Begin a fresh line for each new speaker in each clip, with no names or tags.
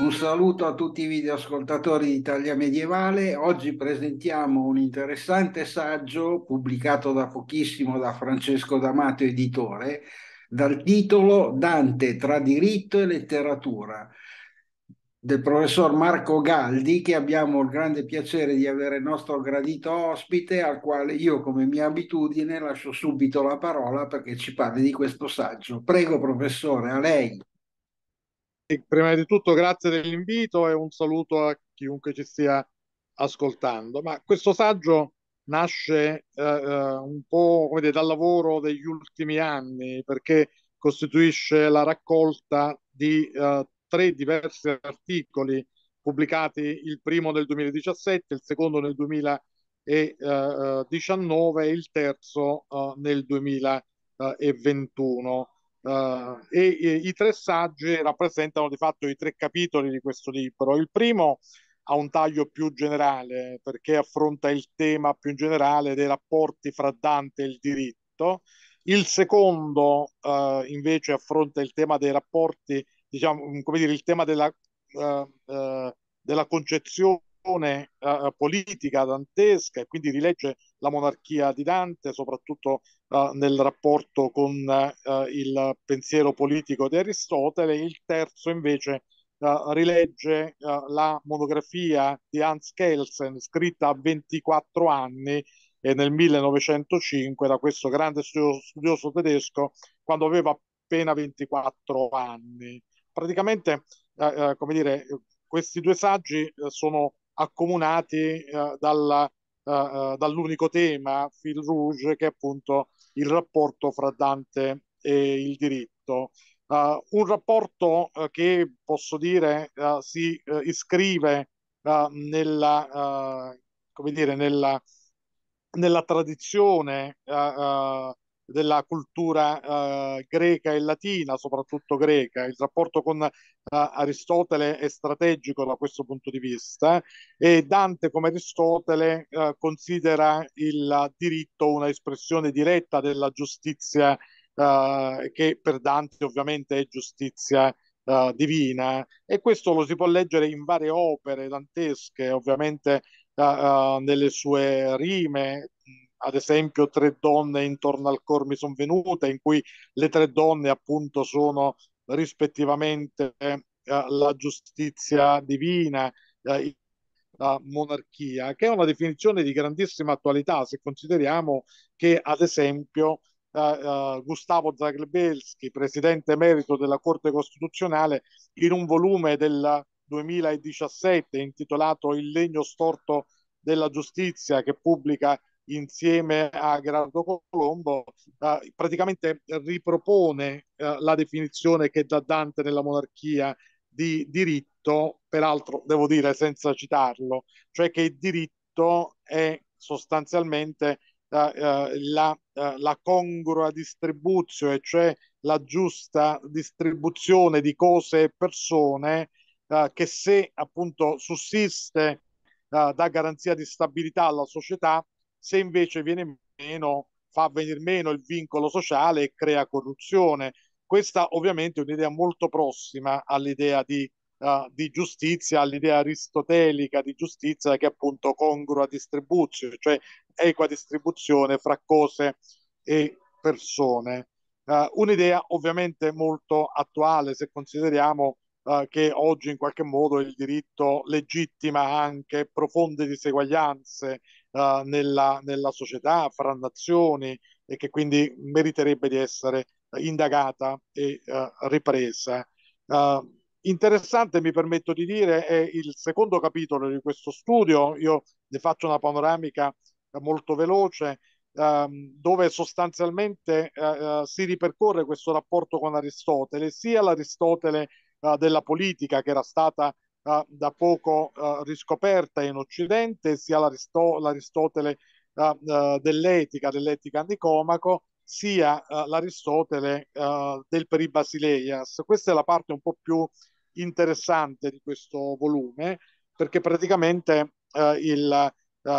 Un saluto a tutti i videoascoltatori di Italia Medievale. Oggi presentiamo un interessante saggio pubblicato da pochissimo da Francesco D'Amato, editore, dal titolo Dante tra diritto e letteratura, del professor Marco Galdi che abbiamo il grande piacere di avere nostro gradito ospite al quale io come mia abitudine lascio subito la parola perché ci parli di questo saggio. Prego professore,
a lei. E prima di tutto grazie dell'invito e un saluto a chiunque ci stia ascoltando, ma questo saggio nasce eh, eh un po' dire, dal lavoro degli ultimi anni perché costituisce la raccolta di eh, tre diversi articoli pubblicati, il primo nel 2017, il secondo nel 2019 e il terzo eh, nel 2021. Eh, e, i tre saggi rappresentano di fatto i tre capitoli di questo libro. Il primo ha un taglio più generale perché affronta il tema più generale dei rapporti fra Dante e il diritto. Il secondo eh, invece affronta il tema dei rapporti diciamo, mm, come dire, il tema della, uh, della concezione Uh, politica dantesca e quindi rilegge la monarchia di Dante soprattutto uh, nel rapporto con uh, il pensiero politico di Aristotele, il terzo invece rilegge la monografia di Hans Kelsen scritta a 24 anni e nel 1905 da questo grande studioso, studioso tedesco quando aveva appena 24 anni praticamente, eh, eh, come dire, questi due saggi eh, sono accomunati eh, dalla, dall'unico tema, fil rouge, che è appunto il rapporto fra Dante e il diritto. Uh, un rapporto uh, che posso dire uh, si iscrive nella, dire, nella, nella, tradizione della cultura eh, greca e latina, soprattutto greca. Il rapporto con eh, Aristotele è strategico da questo punto di vista e Dante, come Aristotele, eh, considera il diritto una espressione diretta della giustizia eh, che per Dante ovviamente è giustizia eh, divina e questo lo si può leggere in varie opere dantesche, ovviamente eh, nelle sue rime, ad esempio tre donne intorno al cor mi sono venute, in cui le tre donne appunto sono rispettivamente eh, la giustizia divina, eh, la monarchia, che è una definizione di grandissima attualità se consideriamo che ad esempio Uh, Gustavo Zagrebelski, presidente emerito della Corte Costituzionale, in un volume del 2017 intitolato Il legno storto della giustizia, che pubblica insieme a Gerardo Colombo, eh, praticamente ripropone eh, la definizione che da Dante nella monarchia di diritto, peraltro devo dire senza citarlo, cioè che il diritto è sostanzialmente eh, eh la, eh, la congrua distribuzione, cioè la giusta distribuzione di cose e persone eh, che se appunto sussiste da garanzia di stabilità alla società se invece viene meno, fa venire meno il vincolo sociale e crea corruzione. Questa ovviamente è un'idea molto prossima all'idea di, uh, di giustizia, all'idea aristotelica di giustizia che è appunto congrua distribuzione, cioè equa distribuzione fra cose e persone. Uh, un'idea ovviamente molto attuale se consideriamo uh, che oggi in qualche modo il diritto legittima anche profonde diseguaglianze uh, nella, nella, società, fra nazioni e che quindi meriterebbe di essere indagata e uh, ripresa. Uh, interessante, mi permetto di dire, è il secondo capitolo di questo studio. Io ne faccio una panoramica molto veloce ehm, dove sostanzialmente uh, si ripercorre questo rapporto con Aristotele, sia l'Aristotele uh, della politica che era stata uh, da poco uh, riscoperta in Occidente, sia l'Aristo- l'Aristotele eh, eh, dell'etica, dell'etica anticomaco, sia l'Aristotele del Peri Basileias. Questa è la parte un po' più interessante di questo volume, perché praticamente il, Uh,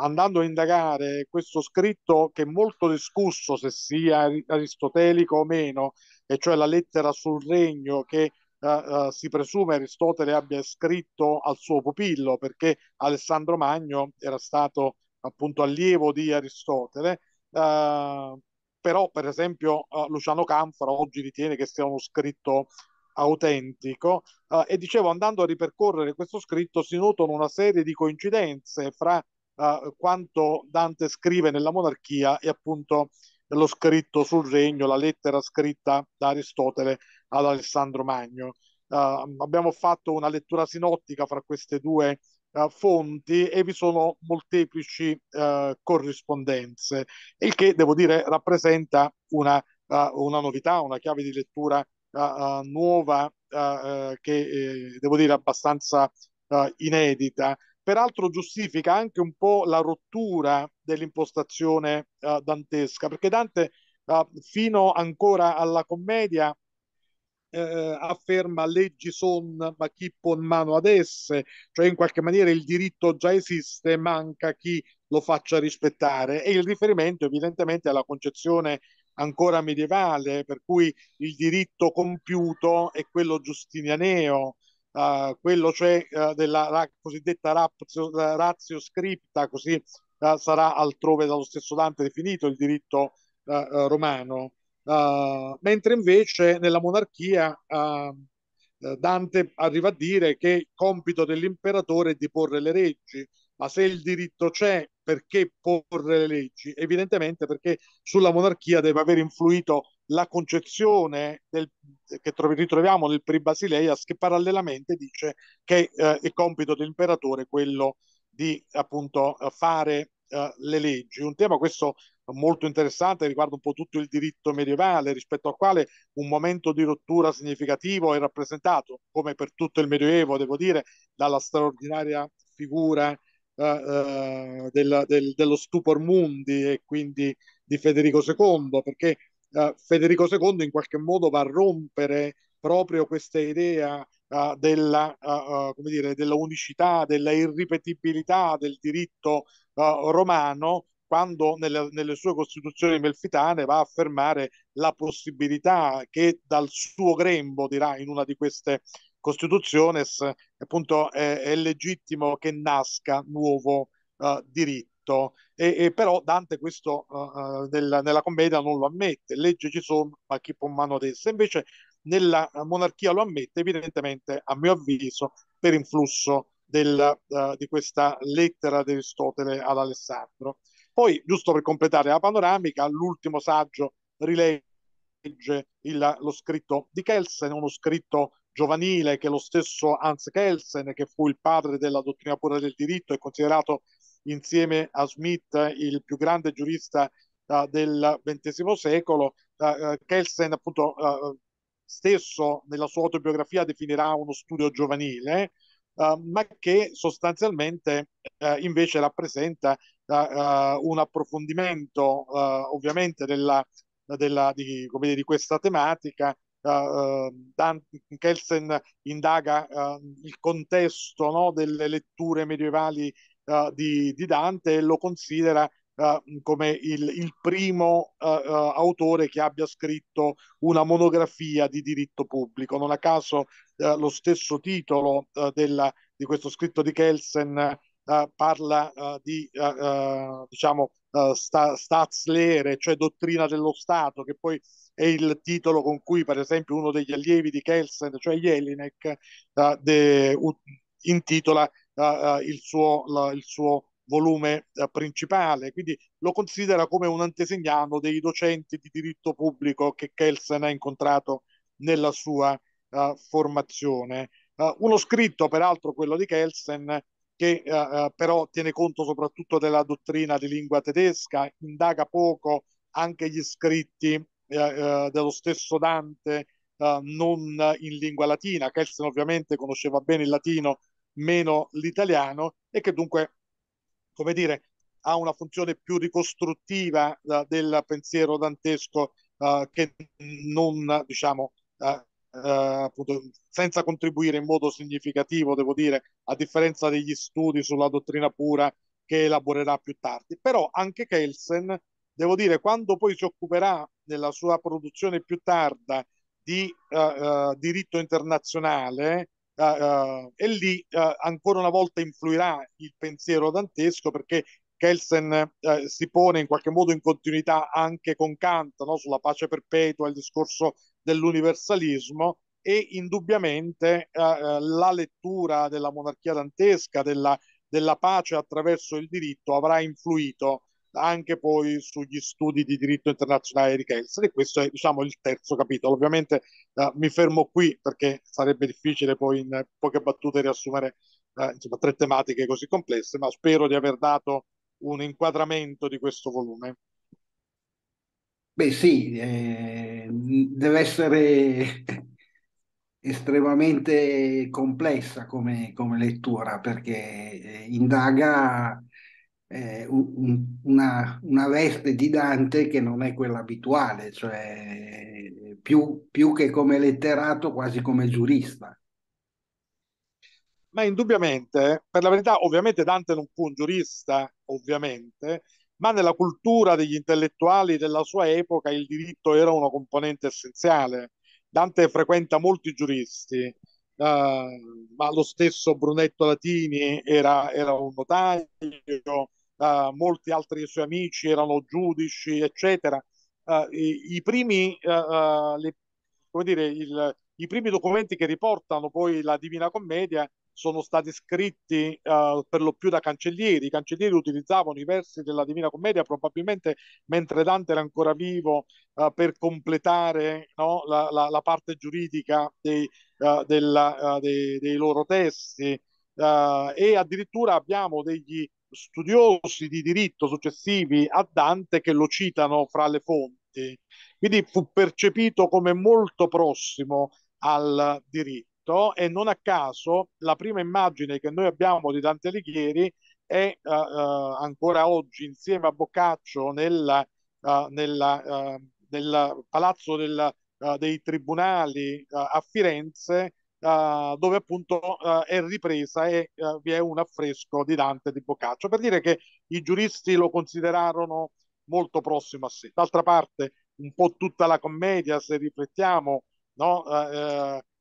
andando a indagare questo scritto che è molto discusso se sia aristotelico o meno, e cioè la lettera sul regno che eh, eh, si presume Aristotele abbia scritto al suo pupillo, perché Alessandro Magno era stato appunto allievo di Aristotele, eh, però per esempio eh, Luciano Canfora oggi ritiene che sia uno scritto autentico eh, e dicevo andando a ripercorrere questo scritto si notano una serie di coincidenze fra eh, quanto Dante scrive nella monarchia e appunto lo scritto sul regno, la lettera scritta da Aristotele ad Alessandro Magno. Uh, abbiamo fatto una lettura sinottica fra queste due uh, fonti e vi sono molteplici uh, corrispondenze, il che devo dire rappresenta una, una novità, una chiave di lettura nuova che eh, devo dire abbastanza inedita peraltro giustifica anche un po' la rottura dell'impostazione uh, dantesca, perché Dante uh, fino ancora alla commedia eh, afferma leggi son ma chi pon mano ad esse, cioè in qualche maniera il diritto già esiste, manca chi lo faccia rispettare e il riferimento evidentemente alla concezione ancora medievale per cui il diritto compiuto è quello giustinianeo uh, quello cioè uh, della la cosiddetta ratio, eh, ratio scripta, così eh, sarà altrove dallo stesso Dante definito il diritto romano, mentre invece nella monarchia ehm, Dante arriva a dire che il compito dell'imperatore è di porre le leggi, ma se il diritto c'è, perché porre le leggi? Evidentemente perché sulla monarchia deve aver influito la concezione del, che ritroviamo nel Pri Basileias che parallelamente dice che eh, è compito dell'imperatore quello di appunto eh, fare eh, le leggi. Un tema questo molto interessante riguarda un po' tutto il diritto medievale rispetto al quale un momento di rottura significativo è rappresentato, come per tutto il Medioevo, devo dire, dalla straordinaria figura eh, eh del, del, dello stupor mundi e quindi di Federico II, perché Federico II in qualche modo va a rompere proprio questa idea uh, della, uh, come dire, della unicità, della irripetibilità del diritto romano quando nelle, nelle, sue costituzioni melfitane va a affermare la possibilità che dal suo grembo, dirà in una di queste costituzioni, appunto è, è legittimo che nasca nuovo uh, diritto scritto, e, e però Dante questo uh, nel, nella commedia non lo ammette, legge ci sono, ma chi può mano ad essa. Invece nella eh, monarchia lo ammette, evidentemente, a mio avviso, per influsso del, uh, di questa lettera di Aristotele ad Alessandro. Poi, giusto per completare la panoramica, l'ultimo saggio rilegge il, lo scritto di Kelsen, uno scritto giovanile che lo stesso Hans Kelsen, che fu il padre della dottrina pura del diritto, è considerato insieme a Smith, il più grande giurista uh, del XX secolo. Uh, Kelsen, appunto, uh, stesso nella sua autobiografia definirà uno studio giovanile, ma che sostanzialmente invece rappresenta un approfondimento ovviamente della, della, di, dire, di questa tematica, Uh, Dan Kelsen indaga uh, il contesto no, delle letture medievali uh, di, di, Dante lo considera uh, come il, il primo uh, autore che abbia scritto una monografia di diritto pubblico. Non a caso lo stesso titolo della, di questo scritto di Kelsen parla di diciamo, sta, Statslere, cioè dottrina dello Stato, che poi è il titolo con cui, per esempio, uno degli allievi di Kelsen, cioè Jelinek, uh, de, uh, intitola uh, il, suo, la, il, suo, volume uh, principale, quindi lo considera come un antesignano dei docenti di diritto pubblico che Kelsen ha incontrato nella sua uh, formazione. uno scritto, peraltro quello di Kelsen, che però tiene conto soprattutto della dottrina di lingua tedesca, indaga poco anche gli scritti dello stesso Dante, Uh, non in lingua latina. Kelsen ovviamente conosceva bene il latino meno l'italiano e che dunque, come dire, ha una funzione più ricostruttiva uh, del pensiero dantesco uh, che non, diciamo, uh, appunto, senza contribuire in modo significativo, devo dire, a differenza degli studi sulla dottrina pura che elaborerà più tardi. Però anche Kelsen, devo dire, quando poi si occuperà nella sua produzione più tarda di diritto internazionale, uh, e lì eh, ancora una volta influirà il pensiero dantesco perché Kelsen si pone in qualche modo in continuità anche con Kant no? sulla pace perpetua, il discorso dell'universalismo e indubbiamente la lettura della monarchia dantesca, della, della pace attraverso il diritto avrà influito anche poi sugli studi di diritto internazionale di Kessler e questo è diciamo il terzo capitolo. Ovviamente eh, mi fermo qui perché sarebbe difficile poi in poche battute riassumere eh, insomma, tre tematiche così complesse, ma spero di aver dato un inquadramento di questo volume.
Beh sì, eh, deve essere estremamente complessa come, come lettura perché eh, indaga eh, una, una, veste di Dante che non è quella abituale, cioè più, più che come letterato, quasi come giurista.
Ma indubbiamente, per la verità, ovviamente Dante non fu un giurista, ovviamente, ma nella cultura degli intellettuali della sua epoca il diritto era una componente essenziale. Dante frequenta molti giuristi, eh, ma lo stesso Brunetto Latini era, era un notaio, uh, molti altri suoi amici erano giudici, eccetera. Uh, i, i, primi, eh, eh, le, come dire, il, i primi documenti che riportano poi la Divina Commedia sono stati scritti uh, per lo più da cancellieri. I cancellieri utilizzavano i versi della Divina Commedia probabilmente mentre Dante era ancora vivo uh, per completare no, la, la, la, parte giuridica dei, uh, della, dei, dei loro testi. e addirittura abbiamo degli studiosi di diritto successivi a Dante che lo citano fra le fonti, quindi fu percepito come molto prossimo al diritto e non a caso la prima immagine che noi abbiamo di Dante Alighieri è uh, uh, ancora oggi insieme a Boccaccio nella, uh, nella, nel palazzo del, dei tribunali a Firenze eh, dove appunto uh, è ripresa e uh, vi è un affresco di Dante di Boccaccio, per dire che i giuristi lo considerarono molto prossimo a sé. D'altra parte, un po' tutta la commedia, se riflettiamo, no?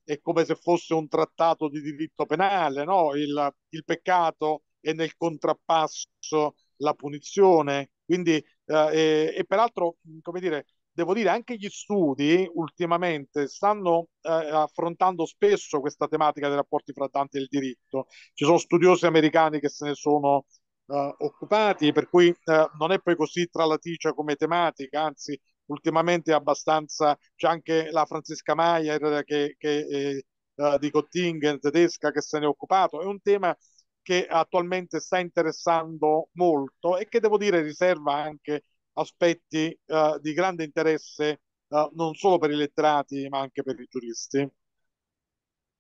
è come se fosse un trattato di diritto penale, no? il, il, peccato è nel contrappasso la punizione, quindi e, e peraltro, come dire, devo dire anche gli studi ultimamente stanno eh, affrontando spesso questa tematica dei rapporti fra Dante e il diritto. Ci sono studiosi americani che se ne sono eh, occupati, per cui eh, non è poi così tralaticia come tematica, anzi ultimamente è abbastanza c'è anche la Francesca Mayer che, che eh, eh, di Cottingen tedesca che se ne è occupato. È un tema che attualmente sta interessando molto e che devo dire riserva anche aspetti uh, di grande interesse uh, non solo per i letterati ma anche per i giuristi.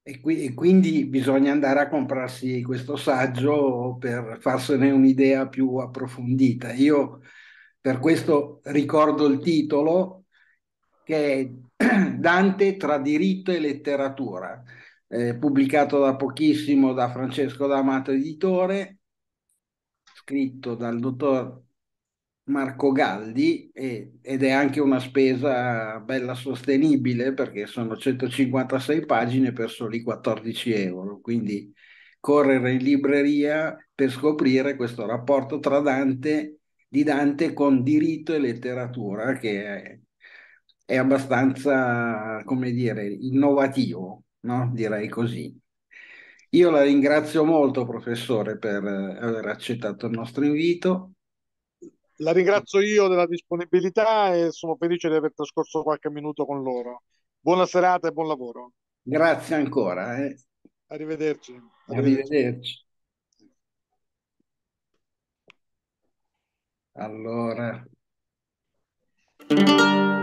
E, qui, e quindi bisogna andare a comprarsi questo saggio
per farsene un'idea più approfondita. Io per questo ricordo il titolo che è Dante tra diritto e letteratura, eh, pubblicato da pochissimo da Francesco D'Amato Editore, scritto dal dottor Marco Galdi e, ed è anche una spesa bella sostenibile perché sono 156 pagine per soli 14 euro, quindi correre in libreria per scoprire questo rapporto tra Dante, di Dante con diritto e letteratura che è, è abbastanza, come dire, innovativo, no? direi così. Io la ringrazio molto, professore, per eh, aver accettato il nostro invito
la ringrazio io della disponibilità e sono felice di aver trascorso qualche minuto con loro. Buona serata e buon lavoro.
Grazie ancora.
Eh. Arrivederci.
Arrivederci. Arrivederci. Allora.